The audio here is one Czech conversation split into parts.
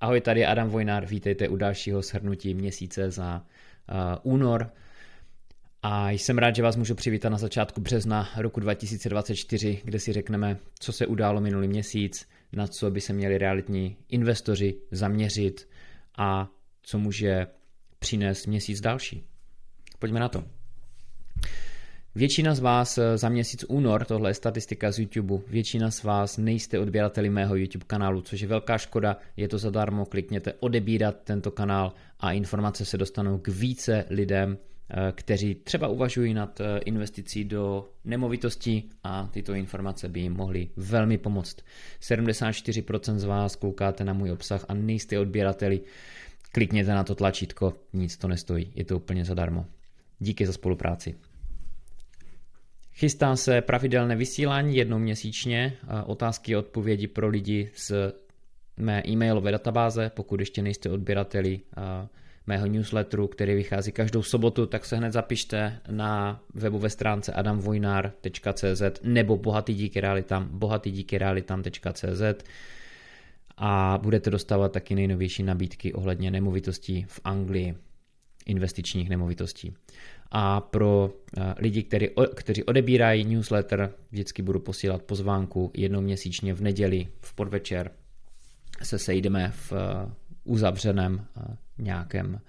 Ahoj, tady Adam Vojnár, vítejte u dalšího shrnutí měsíce za uh, únor. A jsem rád, že vás můžu přivítat na začátku března roku 2024, kde si řekneme, co se událo minulý měsíc, na co by se měli realitní investoři zaměřit a co může přinést měsíc další. Pojďme na to. Většina z vás eh, za měsíc únor, tohle je statistika z YouTube, většina z vás nejste odběrateli mého YouTube kanálu, což je velká škoda, je to zadarmo, klikněte odebírat tento kanál a informace se dostanou k více lidem, eh, kteří třeba uvažují nad eh, investicí do nemovitostí a tyto informace by jim mohly velmi pomoct. 74% z vás koukáte na můj obsah a nejste odběrateli, klikněte na to tlačítko, nic to nestojí, je to úplně zadarmo. Díky za spolupráci. Chystá se pravidelné vysílání jednou měsíčně, otázky a odpovědi pro lidi z mé e-mailové databáze, pokud ještě nejste odběrateli mého newsletteru, který vychází každou sobotu, tak se hned zapište na webové stránce adamvojnar.cz nebo Bohatý Bohatý díky realitám.cz a budete dostávat taky nejnovější nabídky ohledně nemovitostí v Anglii, investičních nemovitostí a pro eh, lidi, který, kteří odebírají newsletter, vždycky budu posílat pozvánku jednou měsíčně v neděli v podvečer se sejdeme v eh, uzavřeném eh, nějakém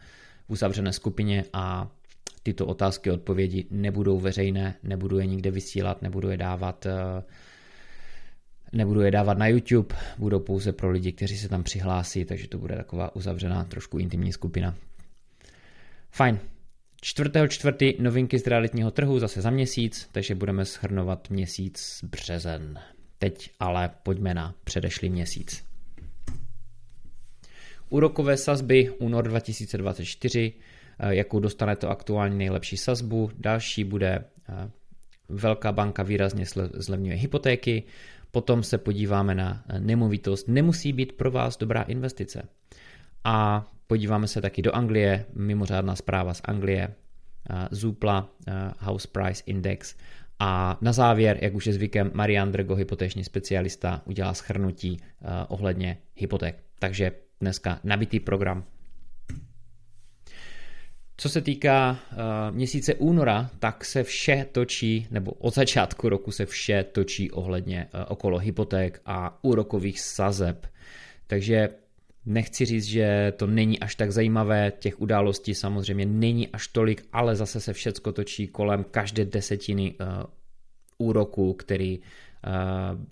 uzavřené skupině a tyto otázky a odpovědi nebudou veřejné, nebudu je nikde vysílat, nebudu je dávat nebudu je dávat na YouTube, budou pouze pro lidi, kteří se tam přihlásí, takže to bude taková uzavřená, trošku intimní skupina. Fajn, Čtvrtého čtvrtý novinky z realitního trhu zase za měsíc, takže budeme shrnovat měsíc březen. Teď ale pojďme na předešlý měsíc. Úrokové sazby únor 2024, eh, jakou dostane to aktuální nejlepší sazbu. Další bude eh, velká banka výrazně zlevňuje hypotéky. Potom se podíváme na eh, nemovitost. Nemusí být pro vás dobrá investice. A Podíváme se taky do Anglie, mimořádná zpráva z Anglie, eh, Zupla, eh, House Price Index a na závěr, jak už je zvykem, Marian Drgo, hypotéční specialista, udělá schrnutí eh, ohledně hypoték. Takže dneska nabitý program. Co se týká měsíce února, tak se vše točí, nebo od začátku roku se vše točí ohledně okolo hypoték a úrokových sazeb. Takže Nechci říct, že to není až tak zajímavé, těch událostí samozřejmě není až tolik, ale zase se všecko točí kolem každé desetiny uh, eh, úroku, který uh,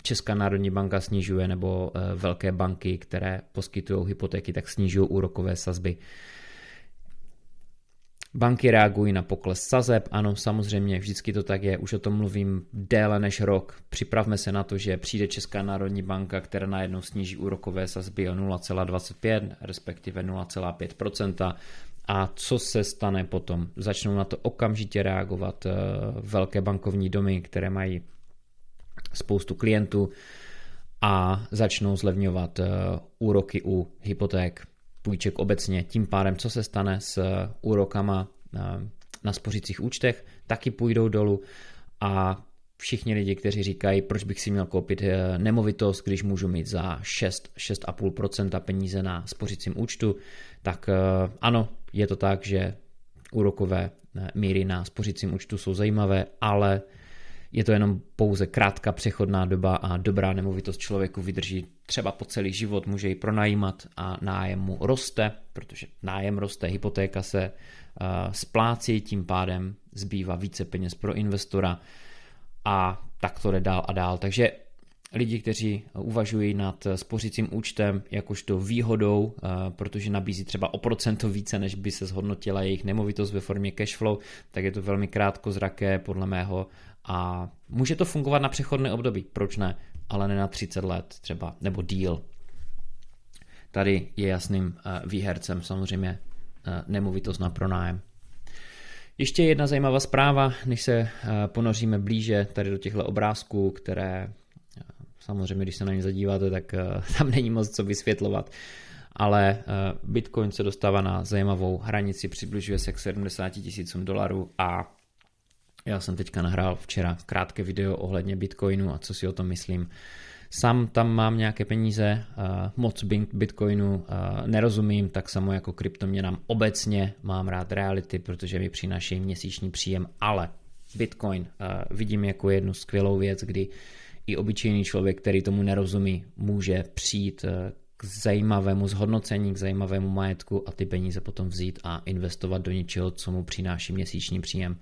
Česká národní banka snižuje, nebo uh, velké banky, které poskytují hypotéky, tak snižují úrokové sazby. Uh, Banky reagují na pokles sazeb, ano, samozřejmě, vždycky to tak je, už o tom mluvím déle než rok. Připravme se na to, že přijde Česká národní banka, která najednou sníží úrokové sazby o 0,25, respektive 0,5%. A co se stane potom? Začnou na to okamžitě reagovat eh, velké bankovní domy, které mají spoustu klientů a začnou zlevňovat eh, úroky u hypoték půjček obecně. Tím pádem, co se stane s eh, úrokama eh, na spořících účtech, taky půjdou dolů a všichni lidi, kteří říkají, proč bych si měl koupit eh, nemovitost, když můžu mít za 6, 6,5% peníze na spořícím účtu, tak ano, je to tak, že úrokové míry na spořícím účtu jsou zajímavé, ale je to jenom pouze krátká přechodná doba a dobrá nemovitost člověku vydrží třeba po celý život, může ji pronajímat a nájem mu roste, protože nájem roste, hypotéka se uh, splácí, tím pádem zbývá více peněz pro investora a tak to jde dál a dál. Takže lidi, kteří eh, uvažují nad eh, spořicím účtem jakožto výhodou, eh, protože nabízí třeba o procento více, než by se zhodnotila jejich nemovitost ve formě cashflow, tak je to velmi krátko zraké podle mého a může to fungovat na přechodné období, proč ne, ale ne na 30 let třeba, nebo díl. Tady je jasným výhercem samozřejmě nemovitost na pronájem. Ještě jedna zajímavá zpráva, než se ponoříme blíže tady do těchto obrázků, které Samozřejmě, když se na ně zadíváte, tak eh, tam není moc co vysvětlovat. Ale eh, Bitcoin se dostává na zajímavou hranici, přibližuje se k 70 tisícům dolarů a já jsem teďka nahrál včera krátké video ohledně Bitcoinu a co si o tom myslím. Sám tam mám nějaké peníze, eh, moc Bitcoinu nerozumím, tak samo jako kryptoměnám obecně mám rád reality, protože mi přináší měsíční příjem, ale Bitcoin vidím jako jednu skvělou věc, kdy i obyčejný člověk, který tomu nerozumí, může přijít eh, k zajímavému zhodnocení, k zajímavému majetku a ty peníze potom vzít a investovat do něčeho, co mu přináší měsíční příjem.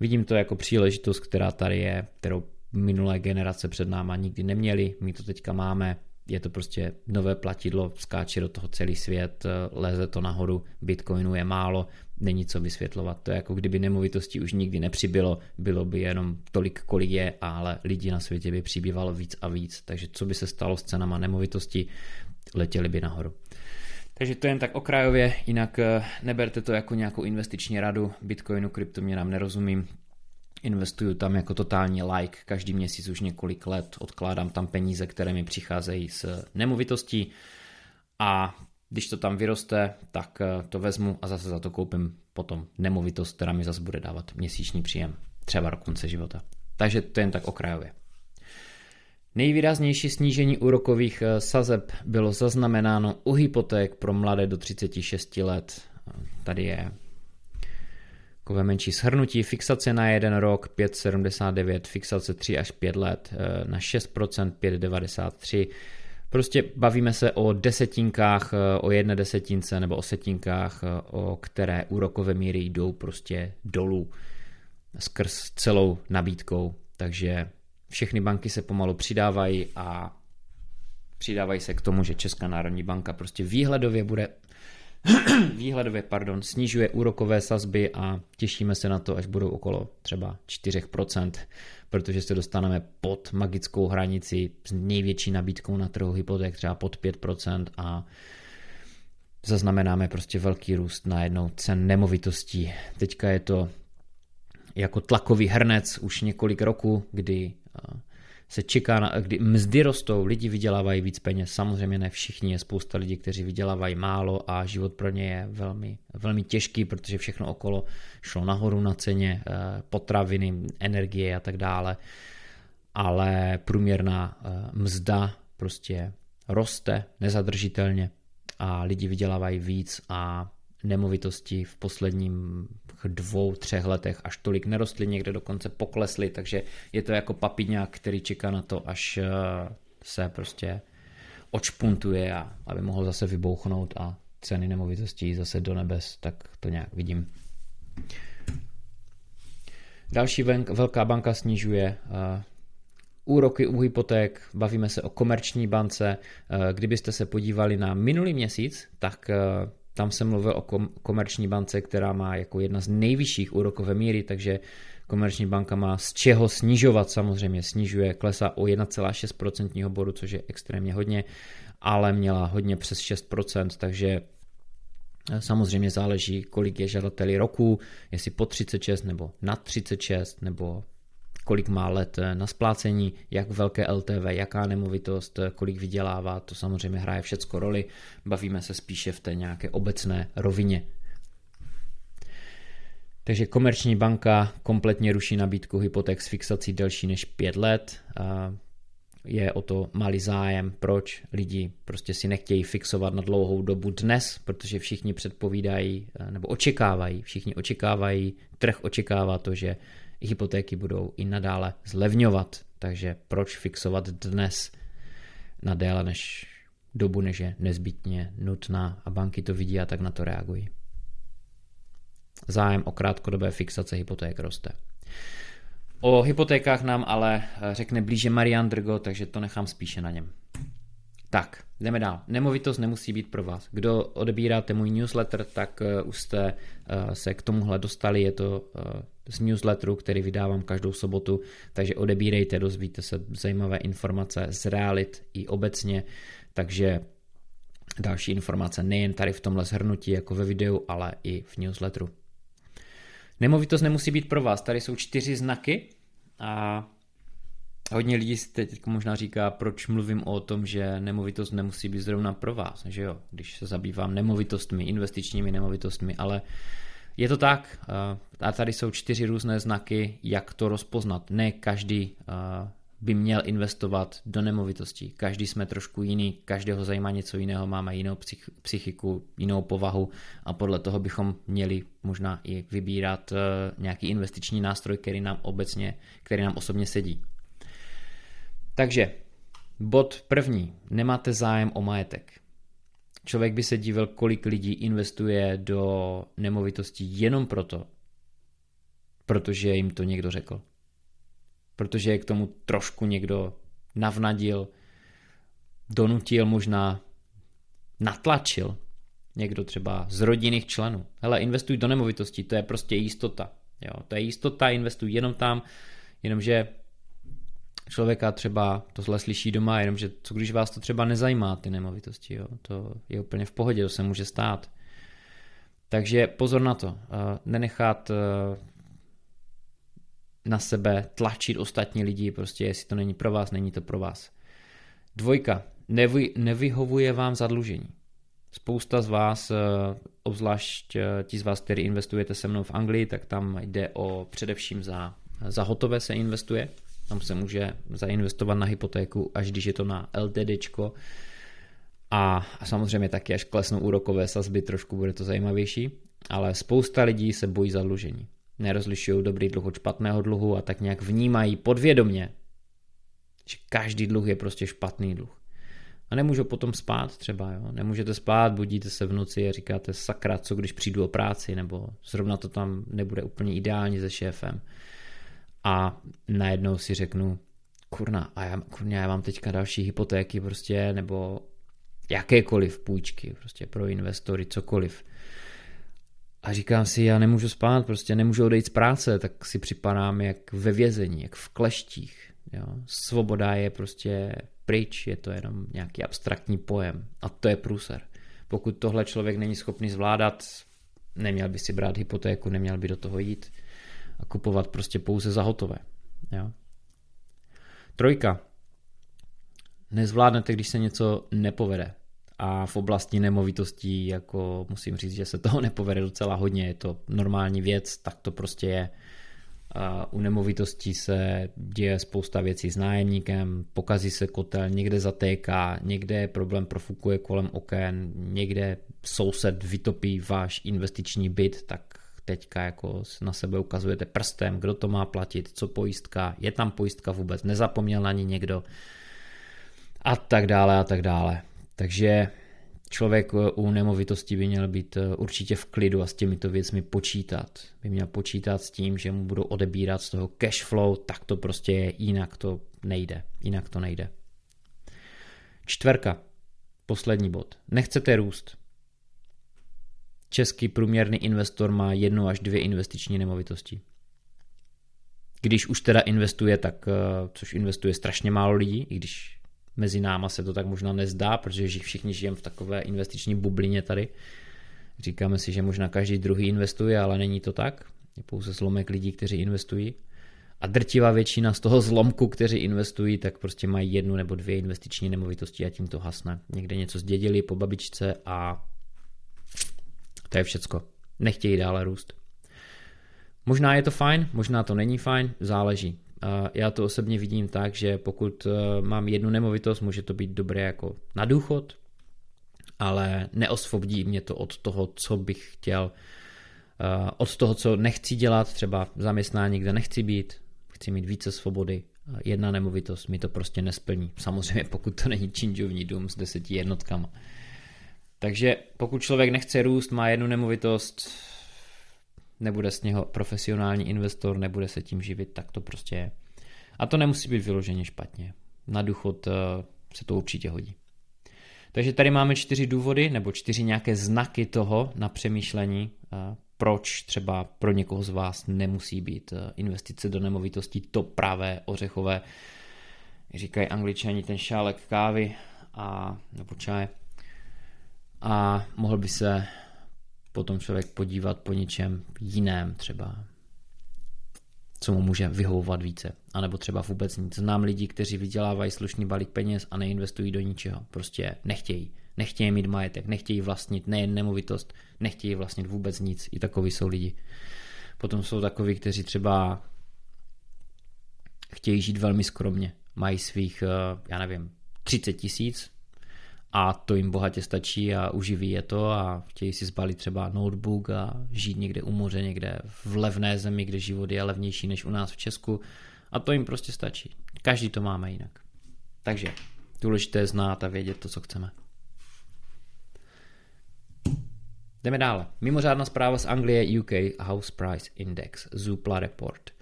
Vidím to jako příležitost, která tady je, kterou minulé generace před náma nikdy neměli, my to teďka máme, je to prostě nové platidlo, skáče do toho celý svět, eh, leze to nahoru, bitcoinu je málo, není co vysvětlovat. To je jako kdyby nemovitostí už nikdy nepřibylo, bylo by jenom tolik, kolik je, ale lidi na světě by přibývalo víc a víc. Takže co by se stalo s cenama nemovitostí, letěly by nahoru. Takže to jen tak okrajově, jinak eh, neberte to jako nějakou investiční radu. Bitcoinu, kryptoměnám nerozumím, investuju tam jako totální like, každý měsíc už několik let odkládám tam peníze, které mi přicházejí z nemovitostí a když to tam vyroste, tak eh, to vezmu a zase za to koupím potom nemovitost, která mi zase bude dávat měsíční příjem, třeba do konce života. Takže to jen tak okrajově. Nejvýraznější snížení úrokových eh, sazeb bylo zaznamenáno u hypoték pro mladé do 36 let. Tady je takové menší shrnutí. Fixace na jeden rok 5,79, fixace 3 až 5 let eh, na 6%, 5,93 Prostě bavíme se o desetinkách, eh, o jedné desetince nebo o setinkách, eh, o které úrokové míry jdou prostě dolů skrz celou nabídkou. Takže všechny banky se pomalu přidávají a přidávají se k tomu, že Česká národní banka prostě výhledově bude výhledově pardon, snižuje úrokové sazby a těšíme se na to, až budou okolo třeba 4% protože se dostaneme pod magickou hranici s největší nabídkou na trhu hypoték, třeba pod 5% a zaznamenáme prostě velký růst na jednou cen nemovitostí. Teďka je to jako tlakový hrnec už několik roku, kdy eh, se čeká, na, kdy mzdy rostou, lidi vydělávají víc peněz, samozřejmě ne všichni, je spousta lidí, kteří vydělávají málo a život pro ně je velmi, velmi těžký, protože všechno okolo šlo nahoru na ceně, eh, potraviny, energie a tak dále, ale průměrná eh, mzda prostě roste nezadržitelně a lidi vydělávají víc a nemovitosti v posledním dvou, třech letech až tolik nerostly, někde dokonce poklesly, takže je to jako papiňák, který čeká na to, až eh, se prostě očpuntuje a aby mohl zase vybouchnout a ceny nemovitostí zase do nebes, tak to nějak vidím. Další venk, velká banka snižuje eh, úroky u hypoték, bavíme se o komerční bance. Eh, kdybyste se podívali na minulý měsíc, tak tam jsem mluvil o kom- komerční bance, která má jako jedna z nejvyšších úrokové míry, takže komerční banka má z čeho snižovat, samozřejmě snižuje, klesá o 1,6% bodu, což je extrémně hodně, ale měla hodně přes 6%, takže eh, samozřejmě záleží, kolik je žadateli roku, jestli po 36 nebo na 36 nebo kolik má let eh, na splácení, jak velké LTV, jaká nemovitost, eh, kolik vydělává, to samozřejmě hraje všecko roli, bavíme se spíše v té nějaké obecné rovině. Takže komerční banka kompletně ruší nabídku hypoték s fixací delší než 5 let. Je o to malý zájem, proč lidi prostě si nechtějí fixovat na dlouhou dobu dnes, protože všichni předpovídají eh, nebo očekávají, všichni očekávají, trh očekává to, že hypotéky budou i nadále zlevňovat, takže proč fixovat dnes na déle než dobu, než je nezbytně nutná a banky to vidí a tak na to reagují. Zájem o krátkodobé fixace hypoték roste. O hypotékách nám ale eh, řekne blíže Marian Drgo, takže to nechám spíše na něm. Tak, jdeme dál. Nemovitost nemusí být pro vás. Kdo odebíráte můj newsletter, tak eh, už jste eh, se k tomuhle dostali. Je to z newsletteru, který vydávám každou sobotu, takže odebírejte, dozvíte se zajímavé informace z realit i obecně, takže další informace nejen tady v tomhle shrnutí jako ve videu, ale i v newsletteru. Nemovitost nemusí být pro vás, tady jsou čtyři znaky a hodně lidí si teď jako možná říká, proč mluvím o tom, že nemovitost nemusí být zrovna pro vás, že jo, když se zabývám nemovitostmi, investičními nemovitostmi, ale uh, je to tak, eh, a tady jsou čtyři různé znaky, jak to rozpoznat. Ne každý eh, by měl investovat do nemovitostí. Každý jsme trošku jiný, každého zajímá něco jiného, máme jinou psychiku, jinou povahu a podle toho bychom měli možná i vybírat eh, nějaký investiční nástroj, který nám obecně, který nám osobně sedí. Takže bod první, nemáte zájem o majetek. Člověk by se díval, kolik lidí investuje do nemovitostí jenom proto, protože jim to někdo řekl. Protože je k tomu trošku někdo navnadil, donutil možná, natlačil někdo třeba z rodinných členů. Hele, investuj do nemovitostí, to je prostě jistota. Jo, to je jistota, investuj jenom tam, jenomže člověka třeba tohle slyší doma, jenomže co když vás to třeba nezajímá, ty nemovitosti, jo? to je úplně v pohodě, to se může stát. Takže pozor na to, eh, nenechat eh, na sebe tlačit ostatní lidi, prostě jestli to není pro vás, není to pro vás. Dvojka, nevy, nevyhovuje vám zadlužení. Spousta z vás, eh, obzvlášť ti z vás, kteří investujete se mnou v Anglii, tak tam jde o především za, za hotové se investuje – tam se může zainvestovat na hypotéku, až když je to na LTDčko a, a samozřejmě taky, až klesnou úrokové sazby, trošku bude to zajímavější, ale spousta lidí se bojí zadlužení. Nerozlišují dobrý dluh od špatného dluhu a tak nějak vnímají podvědomně, že každý dluh je prostě špatný dluh. A nemůžu potom spát třeba, jo? nemůžete spát, budíte se v noci a říkáte sakra, co když přijdu o práci, nebo zrovna to tam nebude úplně ideálně se šéfem a najednou si řeknu, kurna, a já, kurna, já mám teďka další hypotéky prostě, nebo jakékoliv půjčky, prostě pro investory, cokoliv. A říkám si, já nemůžu spát, prostě nemůžu odejít z práce, tak si připadám jak ve vězení, jak v kleštích. Jo. Svoboda je prostě pryč, je to jenom nějaký abstraktní pojem. A to je průser. Pokud tohle člověk není schopný zvládat, neměl by si brát hypotéku, neměl by do toho jít a kupovat prostě pouze za hotové. Jo? Trojka. Nezvládnete, když se něco nepovede. A v oblasti nemovitostí, jako musím říct, že se toho nepovede docela hodně, je to normální věc, tak to prostě je. U nemovitostí se děje spousta věcí s nájemníkem, pokazí se kotel, někde zatéká, někde je problém profukuje kolem oken, někde soused vytopí váš investiční byt, tak teďka jako na sebe ukazujete prstem, kdo to má platit, co pojistka, je tam pojistka vůbec, nezapomněl na ní někdo a tak dále a tak dále. Takže člověk eh, u nemovitosti by měl být eh, určitě v klidu a s těmito věcmi počítat. By měl počítat s tím, že mu budou odebírat z toho cash flow, tak to prostě je, jinak to nejde. Jinak to nejde. Čtverka, poslední bod. Nechcete růst. Český průměrný investor má jednu až dvě investiční nemovitosti. Když už teda investuje, tak, eh, což investuje strašně málo lidí, i když mezi náma se to tak možná nezdá, protože všichni žijeme v takové investiční bublině tady. Říkáme si, že možná každý druhý investuje, ale není to tak. Je pouze zlomek lidí, kteří investují. A drtivá většina z toho zlomku, kteří investují, tak prostě mají jednu nebo dvě investiční nemovitosti a tím to hasne. Někde něco zdědili po babičce a to je všecko. Nechtějí dále růst. Možná je to fajn, možná to není fajn, záleží. Já to osobně vidím tak, že pokud e, mám jednu nemovitost, může to být dobré jako na důchod, ale neosvobodí mě to od toho, co bych chtěl, e, od toho, co nechci dělat, třeba zaměstnání, kde nechci být, chci mít více svobody, jedna nemovitost mi to prostě nesplní. Samozřejmě pokud to není činžovní dům s deseti jednotkama. Takže pokud člověk nechce růst, má jednu nemovitost, nebude z něho profesionální investor, nebude se tím živit, tak to prostě je. A to nemusí být vyloženě špatně. Na důchod eh, se to určitě hodí. Takže tady máme čtyři důvody nebo čtyři nějaké znaky toho na přemýšlení, eh, proč třeba pro někoho z vás nemusí být eh, investice do nemovitostí to pravé ořechové, říkají angličani, ten šálek kávy a nebo čaje a mohl by se potom člověk podívat po něčem jiném třeba, co mu může vyhovovat více. A nebo třeba vůbec nic. Znám lidi, kteří vydělávají slušný balík peněz a neinvestují do ničeho. Prostě nechtějí. Nechtějí mít majetek, nechtějí vlastnit nejen nemovitost, nechtějí vlastnit vůbec nic. I takový jsou lidi. Potom jsou takoví, kteří třeba chtějí žít velmi skromně. Mají svých, eh, já nevím, 30 tisíc a to jim bohatě stačí a uživí je to a chtějí si zbalit třeba notebook a žít někde u moře, někde v levné zemi, kde život je levnější než u nás v Česku a to jim prostě stačí. Každý to máme jinak. Takže důležité je znát a vědět to, co chceme. Jdeme dále. Mimořádná zpráva z Anglie UK House Price Index, Zupla Report.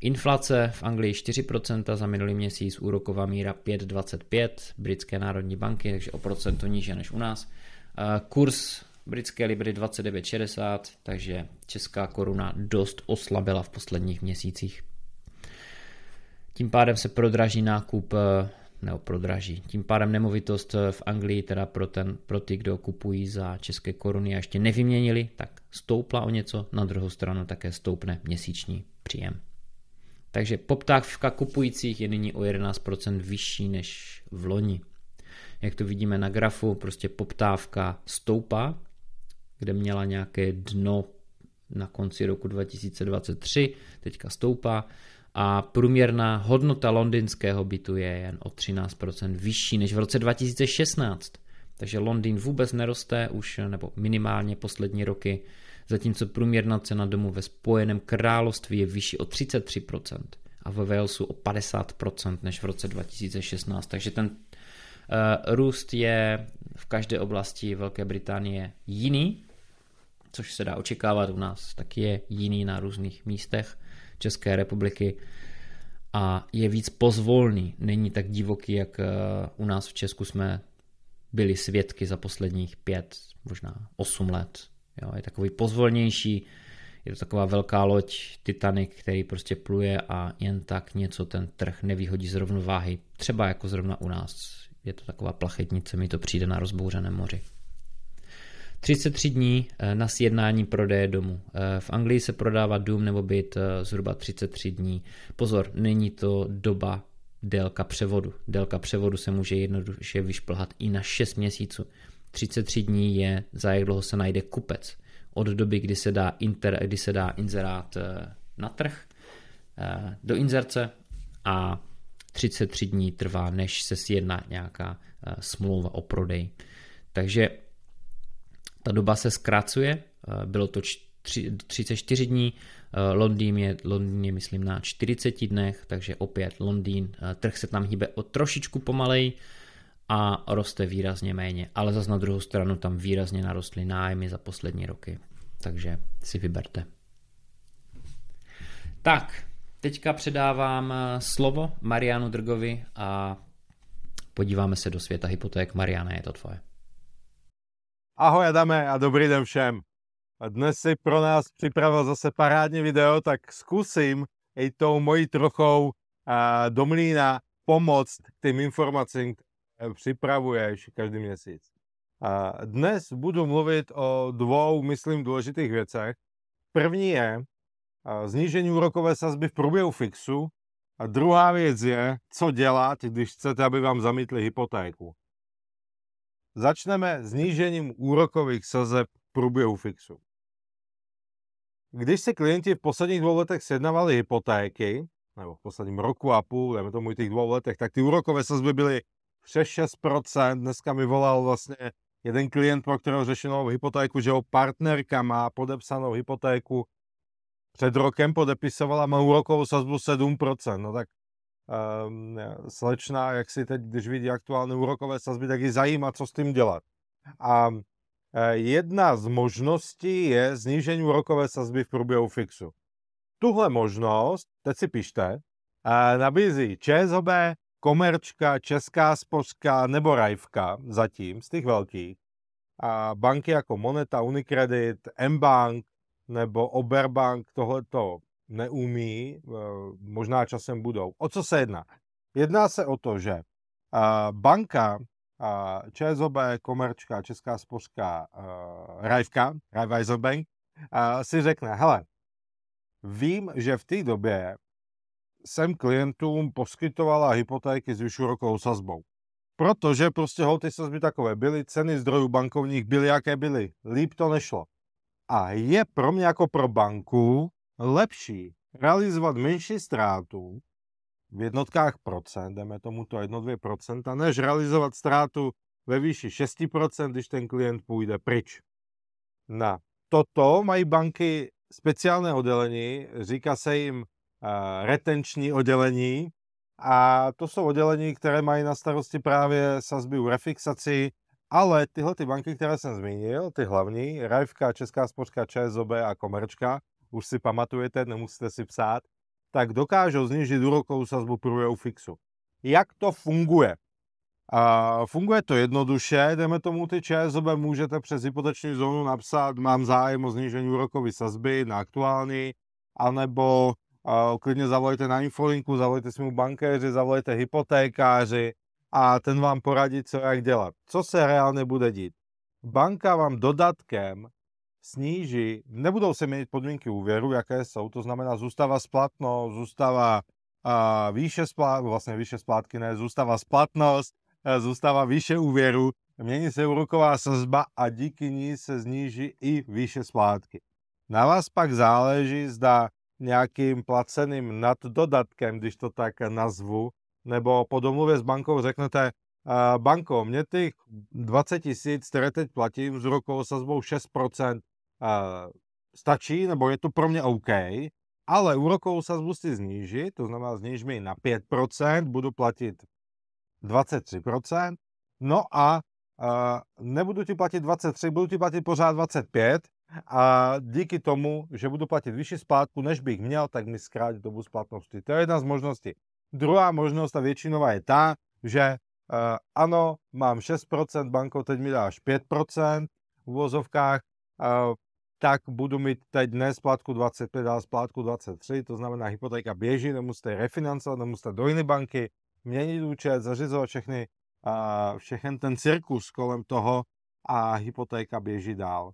Inflace v Anglii 4% za minulý měsíc, úroková míra 5,25 britské národní banky, takže o procento níže než u nás. Eh, Kurs britské libry 29,60, takže česká koruna dost oslabila v posledních měsících. Tím pádem se prodraží nákup, eh, nebo prodraží, tím pádem nemovitost eh, v Anglii, teda pro, ten, pro ty, kdo kupují za české koruny a ještě nevyměnili, tak stoupla o něco, na druhou stranu také stoupne měsíční příjem. Takže poptávka kupujících je nyní o 11% vyšší než v loni. Jak to vidíme na grafu, prostě poptávka stoupá, kde měla nějaké dno na konci roku 2023, teďka stoupá a průměrná hodnota londýnského bytu je jen o 13% vyšší než v roce 2016. Takže Londýn vůbec neroste už, nebo minimálně poslední roky zatímco průměrná cena domu ve Spojeném království je vyšší o 33% a ve Walesu o 50% než v roce 2016. Takže ten uh, růst je v každé oblasti Velké Británie jiný, což se dá očekávat u nás, tak je jiný na různých místech České republiky a je víc pozvolný, není tak divoký, jak eh, u nás v Česku jsme byli svědky za posledních pět, možná osm let. Jo, je takový pozvolnější, je to taková velká loď Titanic, který prostě pluje a jen tak něco ten trh nevýhodí z rovnováhy. Třeba jako zrovna u nás. Je to taková plachetnice, mi to přijde na rozbouřeném moři. 33 dní eh, na sjednání prodeje domu. Eh, v Anglii se prodává dům nebo byt eh, zhruba 33 dní. Pozor, není to doba délka převodu. Délka převodu se může jednoduše vyšplhat i na 6 měsíců. 33 dní je, za jak dlouho se najde kupec. Od doby, kdy se dá, inter, kdy se dá inzerát eh, na trh, eh, do inzerce a 33 dní trvá, než se sjedná nějaká eh, smlouva o prodej. Takže ta doba se zkracuje, bylo to 34 dní, Londýn je, Londýn je myslím na 40 dnech, takže opět Londýn, trh se tam hýbe o trošičku pomalej, a roste výrazně méně. Ale zase na druhou stranu tam výrazně narostly nájmy za poslední roky. Takže si vyberte. Tak, teďka předávám eh, slovo Marianu Drgovi a podíváme se do světa hypoték. Mariana, je to tvoje. Ahoj Adame a dobrý den všem. Dnes si pro nás připravil zase parádní video, tak zkusím i tou mojí trochou eh, do mlína pomoct tým informacím, Eh, pripravuješ každý měsíc. A dnes budu mluvit o dvou, myslím, důležitých věcech. První je znížení eh, úrokové sazby v průběhu fixu a druhá věc je, co dělat, když chcete, aby vám zamítli hypotéku. Začneme znížením úrokových sazeb v průběhu fixu. Když se klienti v posledních dvou letech sjednavali hypotéky, nebo v posledním roku a půl, dejme tomu i těch dvou letech, tak ty úrokové sazby byly přes 6%. Dneska mi volal vlastně jeden klient, pro kterého řešil novou hypotéku, že jeho partnerka má podepsanou hypotéku. Před rokem podepisovala, má úrokovou sazbu 7%. No tak um, slečna, jak si teď, když vidí aktuální úrokové sazby, tak ji zajímá, co s tím dělat. A e, jedna z možností je znížení úrokové sazby v průběhu fixu. Tuhle možnost, teď si pište, e, nabízí ČSOB, Komerčka, Česká spořka nebo Rajvka zatím z těch velkých. A banky jako Moneta, Unicredit, Mbank nebo Oberbank tohleto neumí, eh, možná časem budou. O co se jedná? Jedná se o to, že eh, banka eh, ČSOB, Komerčka, Česká spořka, Rajvka, Bank, si řekne, hele, vím, že v té době jsem klientům poskytovala hypotéky s vyšurokou sazbou. Protože prostě hol ty sazby takové byly, ceny zdrojů bankovních byly, jaké byly. Líp to nešlo. A je pro mě jako pro banku lepší realizovat menší ztrátu v jednotkách procent, jdeme tomu to 1-2%, než realizovat ztrátu ve výši 6%, když ten klient půjde pryč. Na toto mají banky speciálné oddělení, říká se jim retenční oddělení a to jsou oddělení, které mají na starosti právě sazby refixací, ale tyhle ty banky, které jsem zmínil, ty hlavní, Rajvka, Česká spořka, ČSOB a Komerčka, už si pamatujete, nemusíte si psát, tak dokážou znižit úrokovou sazbu průběhu fixu. Jak to funguje? A funguje to jednoduše, jdeme tomu ty ČSOB, můžete přes hypoteční zónu napsat, mám zájem o snížení úrokové sazby na aktuální, anebo klidně zavolejte na infolinku, zavolejte si mu bankéři, zavolejte hypotékáři a ten vám poradí, co jak dělat. Co se reálně bude dít? Banka vám dodatkem sníží, nebudou se měnit podmínky úvěru, jaké jsou, to znamená zůstává splatnost, zůstává výše splátky, vlastně výše splátky ne, zůstává splatnost, e, zůstává výše úvěru, mění se úroková sazba a díky ní se sníží i výše splátky. Na vás pak záleží, zda nějakým placeným dodatkem, když to tak nazvu, nebo po domluvě s bankou řeknete, banko, mě těch 20 tisíc, které teď platím s rokovou sazbou 6%, stačí, nebo je to pro mě OK, ale úrokovou sazbu si zníží, to znamená zníž mi na 5%, budu platit 23%, no a nebudu ti platit 23, budu ti platit pořád 25, a díky tomu, že budu platit vyšší splátku, než bych měl, tak mi zkrátí dobu splatnosti. To je jedna z možností. Druhá možnost, a většinová je ta, že uh, ano, mám 6%, banko teď mi dáš 5% v vozovkách, uh, eh, tak budu mít teď ne splátku 25, ale splátku 23, to znamená hypotéka běží, nemusíte refinancovat, nemusíte do jiné banky, měnit účet, zařizovat všechny, uh, všechen ten cirkus kolem toho a hypotéka běží dál.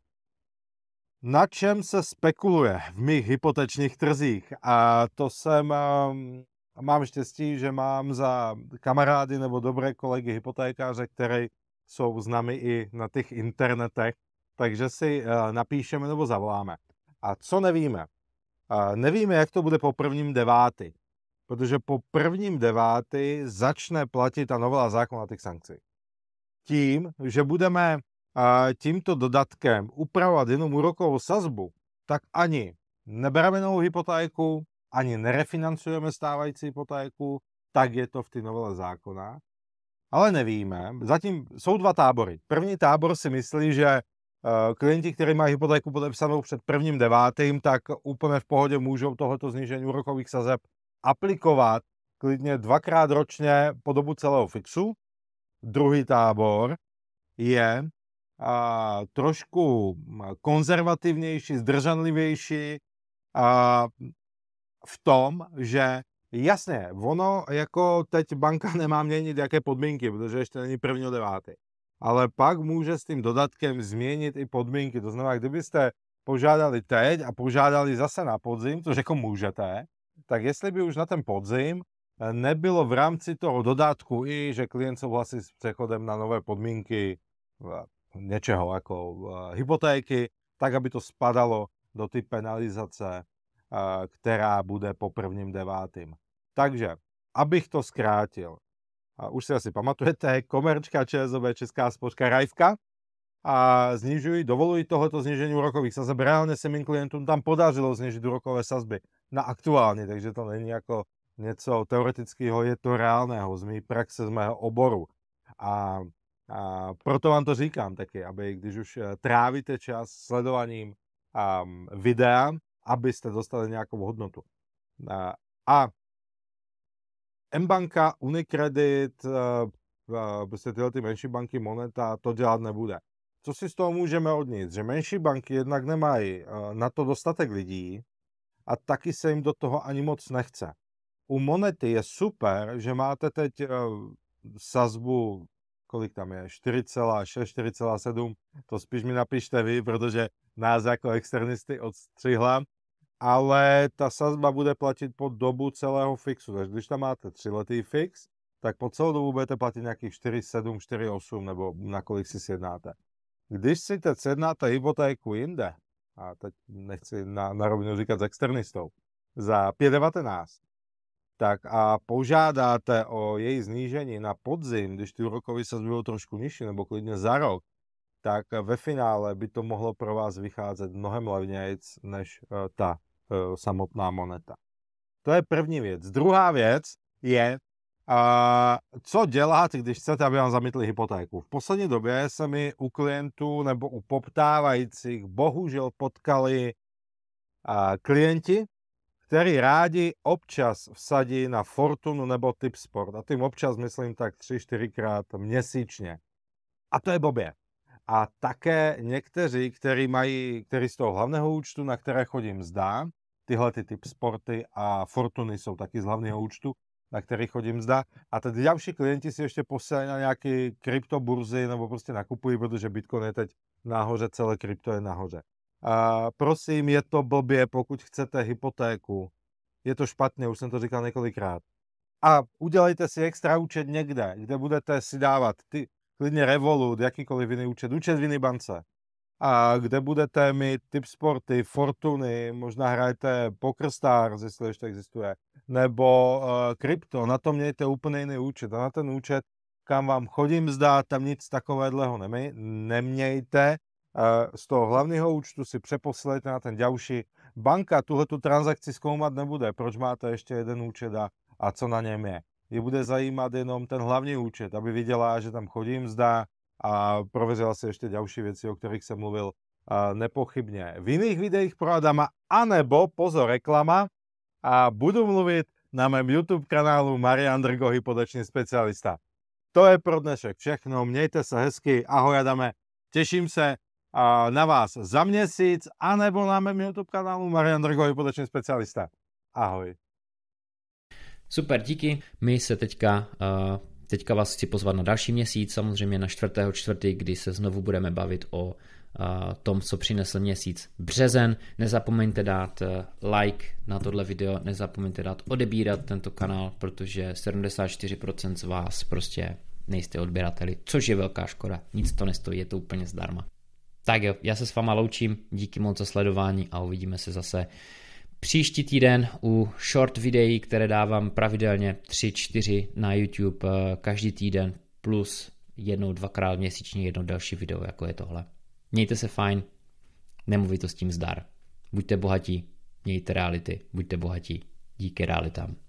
Na čem se spekuluje v mých hypotečních trzích? A to jsem, ehm, mám štěstí, že mám za kamarády nebo dobré kolegy hypotékáře, které jsou známy i na těch internetech, takže si eh, napíšeme nebo zavoláme. A co nevíme? Nevíme, jak to bude po prvním devátý, protože po prvním devátý začne platit ta novela zákona těch sankcí. Tím, že budeme tímto dodatkem upravovat jenom úrokovou sazbu, tak ani nebereme novou hypotéku, ani nerefinancujeme stávající hypotéku, tak je to v té novele zákona. Ale nevíme. Zatím jsou dva tábory. První tábor si myslí, že eh, klienti, kteří mají hypotéku podepsanou před prvním devátým, tak úplně v pohodě můžou tohoto znižení úrokových sazeb aplikovat klidně dvakrát ročně po dobu celého fixu. Druhý tábor je, a, trošku hm, konzervativnější, zdržanlivější a, v tom, že jasně, ono jako teď banka nemá měnit jaké podmínky, protože ještě není první devátý. Ale pak může s tím dodatkem změnit i podmínky. To znamená, kdybyste požádali teď a požádali zase na podzim, což jako můžete, tak jestli by už na ten podzim eh, nebylo v rámci toho dodatku i, že klient souhlasí s přechodem na nové podmínky eh, něčeho jako eh, hypotéky, tak aby to spadalo do ty penalizace, eh, která bude po prvním devátým. Takže, abych to skrátil, a už si asi pamatujete, komerčka ČSOB Česká spořka Rajvka a znižují, dovolují tohoto znižení úrokových sazeb. Reálně se mým klientům tam podařilo znižit úrokové sazby na aktuální, takže to není jako něco teoretického, je to reálného z mé praxe, z mého oboru. A a proto vám to říkám taky, aby když už eh, trávíte čas sledováním um, videa, abyste dostali nějakou hodnotu. A, a banka Unicredit, eh, prostě tyhle ty menší banky Moneta to dělat nebude. Co si z toho můžeme odnít? Že menší banky jednak nemají eh, na to dostatek lidí a taky se jim do toho ani moc nechce. U Monety je super, že máte teď sazbu kolik tam je, 4,6, 4,7, to spíš mi napište vy, protože nás jako externisty odstřihla, ale ta sazba bude platit po dobu celého fixu, takže když tam máte 3 letý fix, tak po celou dobu budete platit nějakých 4,7, 4,8 nebo na kolik si sjednáte. Když si teď sjednáte hypotéku jinde, a teď nechci na, na rovinu říkat s externistou, za 5,19, tak a požádáte o její znížení na podzim, když ty úrokovy se budou trošku nižší nebo klidně za rok, tak eh, ve finále by to mohlo pro vás vycházet mnohem levnějc než eh, ta eh, samotná moneta. To je první věc. Druhá věc je, a co dělat, když chcete, aby vám zamítli hypotéku? V poslední době se mi u klientů nebo u poptávajících bohužel potkali klienti, který rádi občas vsadí na Fortunu nebo Tipsport. A tím občas myslím tak 3-4 krát měsíčně. A to je Bobě. A také někteří, kteří mají, který z toho hlavného účtu, na které chodím, zdá, tyhle ty typ sporty a fortuny jsou taky z hlavného účtu, na který chodím zda A teď další klienti si ještě posílají na nějaké kryptoburzy nebo prostě nakupují, protože Bitcoin je teď nahoře, celé krypto je nahoře. A prosím, je to blbě, pokud chcete hypotéku. Je to špatně, už jsem to říkal několikrát. A udělejte si extra účet někde, kde budete si dávat ty, klidně Revolut, jakýkoliv jiný účet, účet v jiný bance. A kde budete mít typ sporty, fortuny, možná hrajete Poker Stars, jestli ještě existuje, nebo uh, krypto, na to mějte úplně jiný účet. A na ten účet, kam vám chodím zdát, tam nic takového nemějte z toho hlavního účtu si přeposlet na ten další Banka tuhle tu transakci zkoumat nebude, proč máte ještě jeden účet a, a co na něm je. Je bude zajímat jenom ten hlavní účet, aby viděla, že tam chodí mzda a prověřila si ještě další věci, o kterých jsem mluvil nepochybně. V jiných videích Adama, anebo, pozor, reklama, a budu mluvit na mém YouTube kanálu Marian Drgo, hypoteční specialista. To je pro dnešek všechno, mějte se hezky, ahoj Adame, těším se na vás za měsíc, anebo na mém YouTube kanálu Marian Drgoj, podlečný specialista. Ahoj. Super, díky. My se teďka eh, Teďka vás chci pozvat na další měsíc, samozřejmě na čtvrtého čtvrtý, kdy se znovu budeme bavit o eh, tom, co přinesl měsíc březen. Nezapomeňte dát eh, like na tohle video, nezapomeňte dát odebírat tento kanál, protože 74% z vás prostě nejste odběrateli, což je velká škoda. Nic to nestojí, je to úplně zdarma. Tak jo, já se s váma loučím, díky moc za sledování a uvidíme se zase příští týden u short videí, které dávám pravidelně 3-4 na YouTube eh, každý týden, plus jednou, dvakrát měsíčně jedno další video, jako je tohle. Mějte se fajn, s tím zdar. Buďte bohatí, mějte reality, buďte bohatí, díky realitám.